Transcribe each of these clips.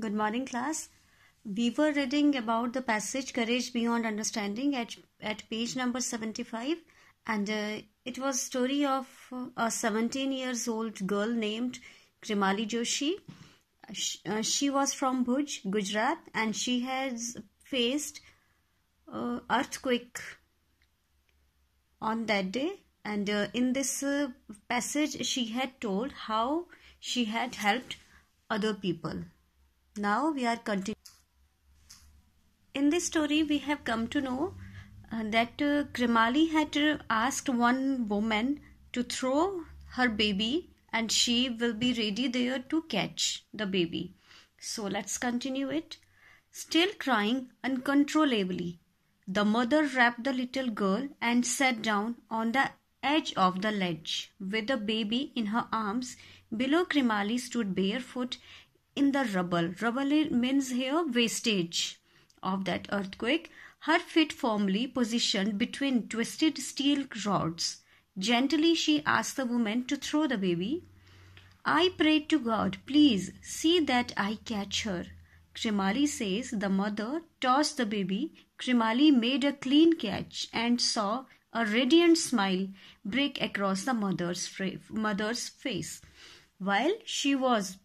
Good morning, class. We were reading about the passage Courage Beyond Understanding at, at page number 75, and uh, it was story of a 17 years old girl named Krimali Joshi. She, uh, she was from Bhuj, Gujarat, and she has faced uh, earthquake on that day. And uh, in this uh, passage, she had told how she had helped other people now we are continuing. In this story, we have come to know uh, that uh, Grimali had uh, asked one woman to throw her baby and she will be ready there to catch the baby. So let's continue it. Still crying uncontrollably, the mother wrapped the little girl and sat down on the edge of the ledge with the baby in her arms. Below Grimali stood barefoot in the rubble. Rubble means here wastage of that earthquake. Her feet firmly positioned between twisted steel rods. Gently she asked the woman to throw the baby. I prayed to God, please see that I catch her. Krimali says the mother tossed the baby. Krimali made a clean catch and saw a radiant smile break across the mother's, mother's face. While she was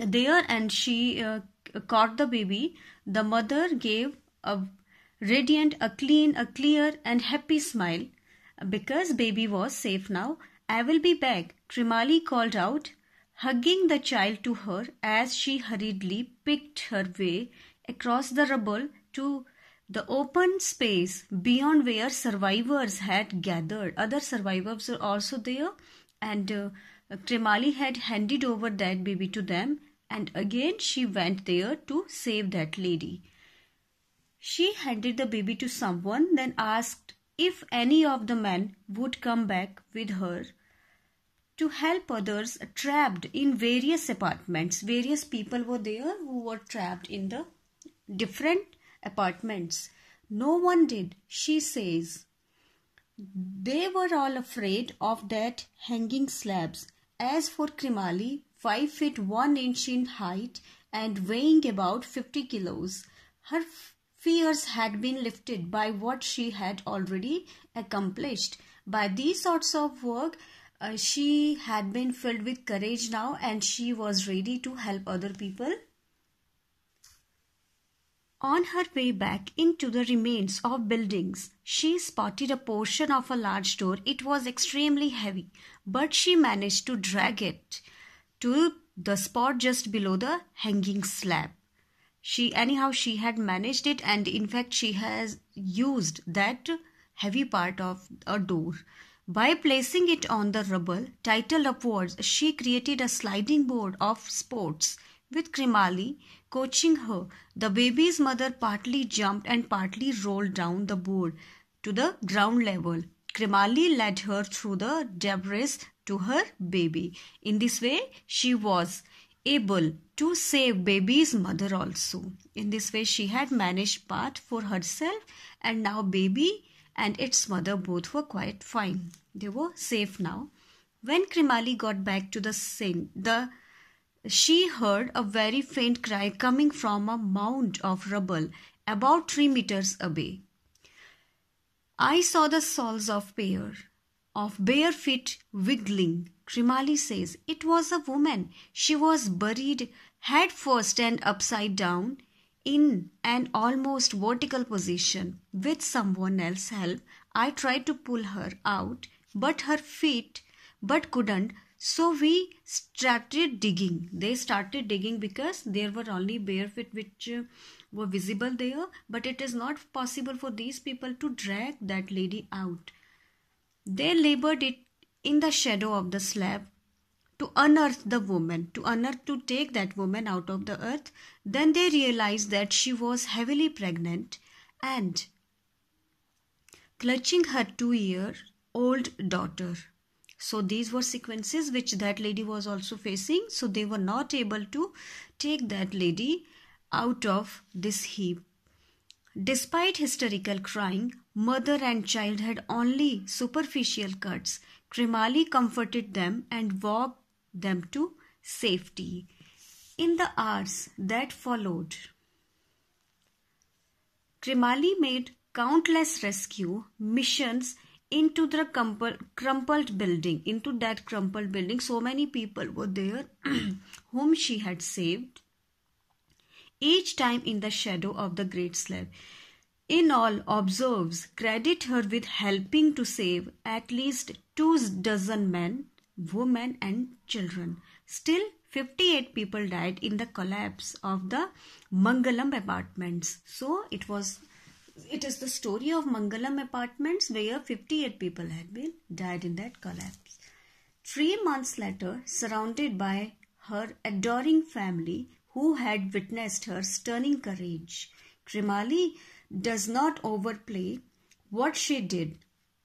there and she uh, caught the baby. The mother gave a radiant, a clean, a clear, and happy smile because baby was safe now. I will be back, Trimali called out, hugging the child to her as she hurriedly picked her way across the rubble to the open space beyond where survivors had gathered. Other survivors were also there, and uh, Trimali had handed over that baby to them and again she went there to save that lady. She handed the baby to someone, then asked if any of the men would come back with her to help others trapped in various apartments. Various people were there who were trapped in the different apartments. No one did, she says. They were all afraid of that hanging slabs. As for Krimali, 5 feet 1 inch in height and weighing about 50 kilos. Her fears had been lifted by what she had already accomplished. By these sorts of work, uh, she had been filled with courage now and she was ready to help other people. On her way back into the remains of buildings, she spotted a portion of a large door. It was extremely heavy, but she managed to drag it to the spot just below the hanging slab she anyhow she had managed it and in fact she has used that heavy part of a door by placing it on the rubble title upwards she created a sliding board of sports with Krimali coaching her the baby's mother partly jumped and partly rolled down the board to the ground level Krimali led her through the debris to her baby. In this way, she was able to save baby's mother also. In this way, she had managed part for herself and now baby and its mother both were quite fine. They were safe now. When Krimali got back to the scene, the she heard a very faint cry coming from a mound of rubble about three meters away. I saw the souls of pear of bare feet wiggling. Krimali says, It was a woman. She was buried head first and upside down in an almost vertical position. With someone else's help, I tried to pull her out, but her feet, but couldn't. So we started digging. They started digging because there were only bare feet which uh, were visible there, but it is not possible for these people to drag that lady out. They labored it in the shadow of the slab to unearth the woman, to unearth, to take that woman out of the earth. Then they realized that she was heavily pregnant and clutching her two year old daughter. So these were sequences which that lady was also facing. So they were not able to take that lady out of this heap. Despite hysterical crying, Mother and child had only superficial cuts. Krimali comforted them and walked them to safety. In the hours that followed, Krimali made countless rescue missions into the crumpled, crumpled building, into that crumpled building. So many people were there whom she had saved, each time in the shadow of the great slab in all observes credit her with helping to save at least two dozen men, women and children. Still 58 people died in the collapse of the Mangalam apartments. So it was it is the story of Mangalam apartments where 58 people had been died in that collapse. Three months later, surrounded by her adoring family who had witnessed her stunning courage, Krimali does not overplay what she did,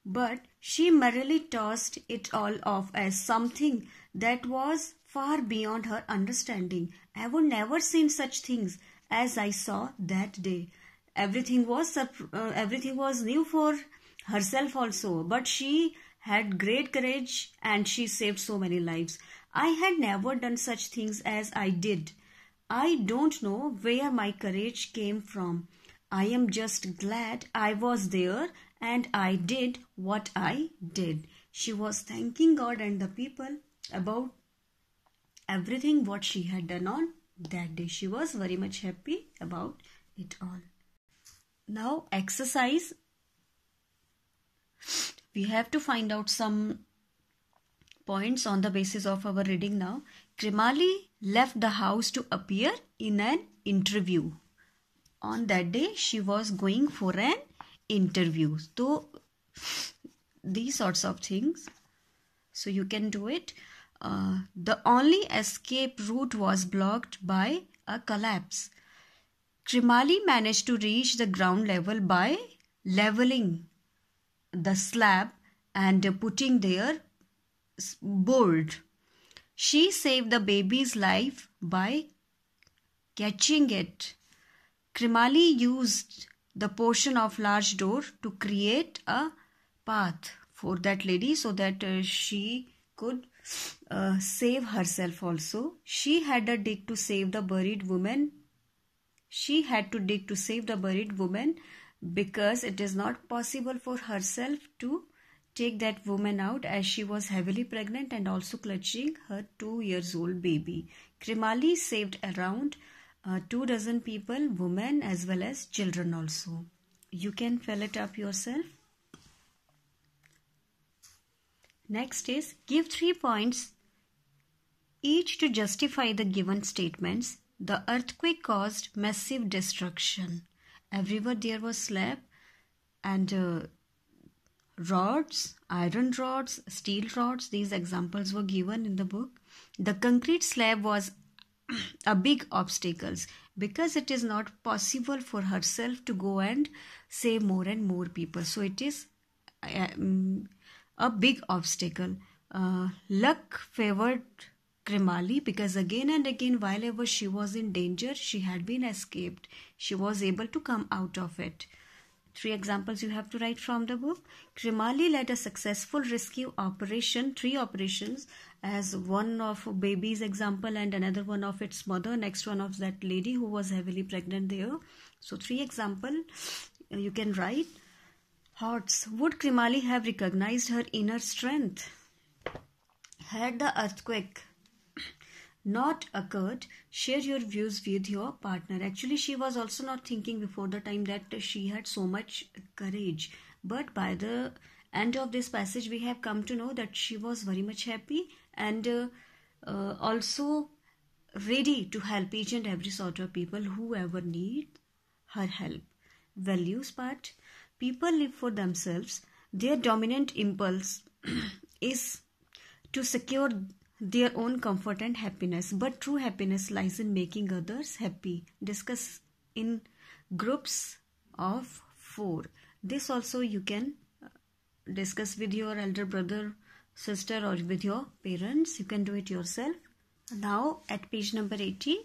but she merrily tossed it all off as something that was far beyond her understanding. I have never seen such things as I saw that day. Everything was uh, everything was new for herself also, but she had great courage and she saved so many lives. I had never done such things as I did. I don't know where my courage came from. I am just glad I was there and I did what I did. She was thanking God and the people about everything what she had done on that day. She was very much happy about it all. Now, exercise. We have to find out some points on the basis of our reading now. Krimali left the house to appear in an interview on that day she was going for an interview so these sorts of things so you can do it uh, the only escape route was blocked by a collapse Krimali managed to reach the ground level by leveling the slab and putting their board. She saved the baby's life by catching it. Krimali used the portion of large door to create a path for that lady so that uh, she could uh, save herself also. She had a dig to save the buried woman. She had to dig to save the buried woman because it is not possible for herself to take that woman out as she was heavily pregnant and also clutching her two years old baby. Krimali saved around uh, two dozen people, women as well as children also. You can fill it up yourself. Next is give three points each to justify the given statements. The earthquake caused massive destruction. Everywhere there was slab and uh, rods, iron rods, steel rods. These examples were given in the book. The concrete slab was are big obstacles because it is not possible for herself to go and save more and more people so it is uh, mm, a big obstacle uh, luck favored Krimali because again and again while ever she was in danger she had been escaped she was able to come out of it three examples you have to write from the book Krimali led a successful rescue operation three operations as one of baby's example and another one of its mother next one of that lady who was heavily pregnant there so three example you can write hearts would krimali have recognized her inner strength had the earthquake not occurred share your views with your partner actually she was also not thinking before the time that she had so much courage but by the end of this passage we have come to know that she was very much happy and uh, uh, also ready to help each and every sort of people whoever need her help values part people live for themselves their dominant impulse is to secure their own comfort and happiness but true happiness lies in making others happy discuss in groups of four this also you can discuss with your elder brother, sister or with your parents. You can do it yourself. Now at page number 80,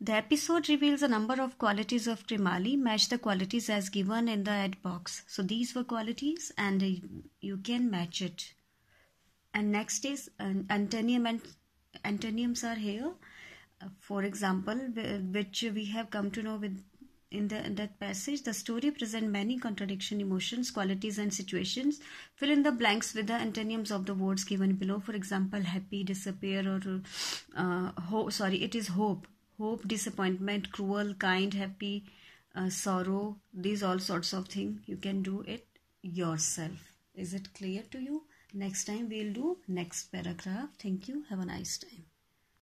the episode reveals a number of qualities of Krimali. Match the qualities as given in the ad box. So these were qualities and you can match it. And next is an antonyms and antonyms are here. For example, which we have come to know with in the in that passage the story present many contradiction emotions qualities and situations fill in the blanks with the antonyms of the words given below for example happy disappear or uh, sorry it is hope hope disappointment cruel kind happy uh, sorrow these all sorts of thing you can do it yourself is it clear to you next time we'll do next paragraph thank you have a nice time